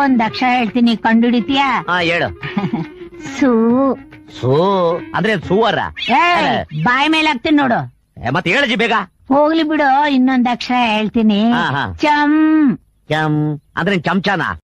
ಒಂದ್ ಅಕ್ಷರ ಹೇಳ್ತೀನಿ ಕಂಡು ಹಿಡಿತೀಯಾ ಹೇಳು ಸೂ ಸೂ ಅಂದ್ರೆ ಸೂವರ ಏ ಬಾಯಿ ಮೇಲೆ ಹಾಕ್ತೀನಿ ನೋಡು ಏ, ಮತ್ತೆ ಹೇಳಜಿ ಬೇಗ ಹೋಗ್ಲಿ ಬಿಡು ಇನ್ನೊಂದ್ ಅಕ್ಷರ ಹೇಳ್ತೀನಿ ಚಮ್ ಚಮ್ ಅಂದ್ರೆ